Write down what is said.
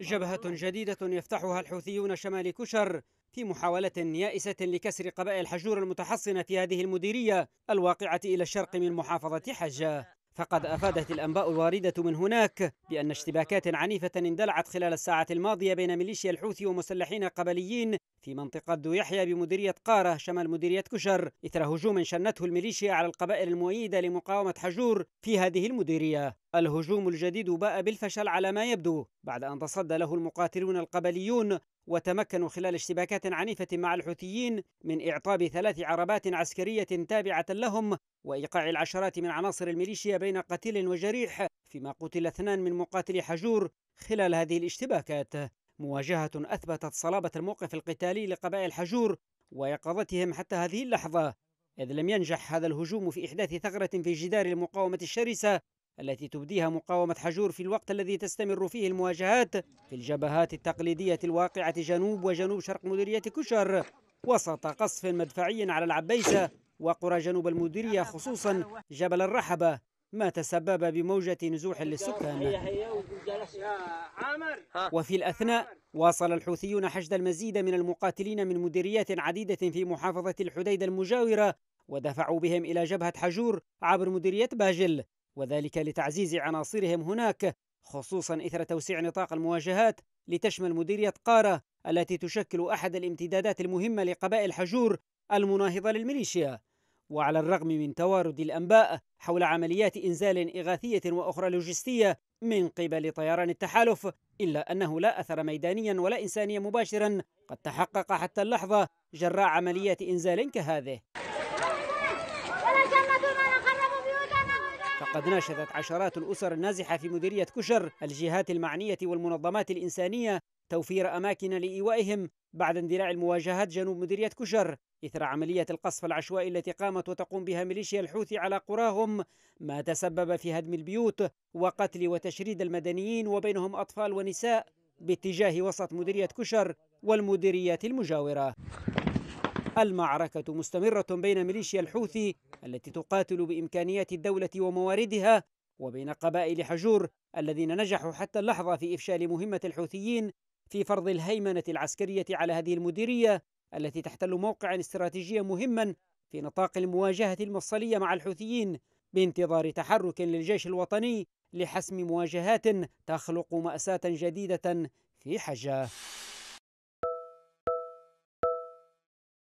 جبهة جديدة يفتحها الحوثيون شمال كشر في محاولة يائسة لكسر قبائل حجور المتحصنة في هذه المديرية الواقعة إلى الشرق من محافظة حجة فقد أفادت الأنباء الواردة من هناك بأن اشتباكات عنيفة اندلعت خلال الساعة الماضية بين ميليشيا الحوثي ومسلحين قبليين في منطقة دو يحيى بمديرية قارة شمال مديرية كشر إثر هجوم شنته الميليشيا على القبائل المؤيدة لمقاومة حجور في هذه المديرية الهجوم الجديد باء بالفشل على ما يبدو بعد أن تصدى له المقاتلون القبليون وتمكنوا خلال اشتباكات عنيفة مع الحوثيين من إعطاب ثلاث عربات عسكرية تابعة لهم وإيقاع العشرات من عناصر الميليشيا بين قتيل وجريح فيما قتل اثنان من مقاتلي حجور خلال هذه الاشتباكات مواجهة أثبتت صلابة الموقف القتالي لقبائل حجور ويقظتهم حتى هذه اللحظة إذ لم ينجح هذا الهجوم في إحداث ثغرة في جدار المقاومة الشرسة التي تبديها مقاومة حجور في الوقت الذي تستمر فيه المواجهات في الجبهات التقليدية الواقعة جنوب وجنوب شرق مديرية كشر وسط قصف مدفعي على العبيسة وقرى جنوب المديرية خصوصا جبل الرحبة ما تسبب بموجة نزوح للسكان وفي الأثناء واصل الحوثيون حشد المزيد من المقاتلين من مديريات عديدة في محافظة الحديدة المجاورة ودفعوا بهم إلى جبهة حجور عبر مديرية باجل وذلك لتعزيز عناصرهم هناك خصوصا إثر توسيع نطاق المواجهات لتشمل مديرية قارة التي تشكل أحد الامتدادات المهمة لقبائل حجور المناهضة للميليشيا وعلى الرغم من توارد الأنباء حول عمليات إنزال إغاثية وأخرى لوجستية من قبل طيران التحالف إلا أنه لا أثر ميدانيا ولا إنسانيا مباشرا قد تحقق حتى اللحظة جراء عمليات إنزال كهذه فقد ناشدت عشرات الأسر النازحة في مديرية كشر الجهات المعنية والمنظمات الإنسانية توفير أماكن لإيوائهم بعد اندلاع المواجهات جنوب مديرية كشر إثر عملية القصف العشوائي التي قامت وتقوم بها ميليشيا الحوثي على قراهم ما تسبب في هدم البيوت وقتل وتشريد المدنيين وبينهم أطفال ونساء باتجاه وسط مديرية كشر والمديريات المجاورة المعركة مستمرة بين ميليشيا الحوثي التي تقاتل بإمكانيات الدولة ومواردها وبين قبائل حجور الذين نجحوا حتى اللحظة في إفشال مهمة الحوثيين في فرض الهيمنة العسكرية على هذه المديرية التي تحتل موقعا استراتيجيا مهما في نطاق المواجهة المفصلية مع الحوثيين بانتظار تحرك للجيش الوطني لحسم مواجهات تخلق مأساة جديدة في حجة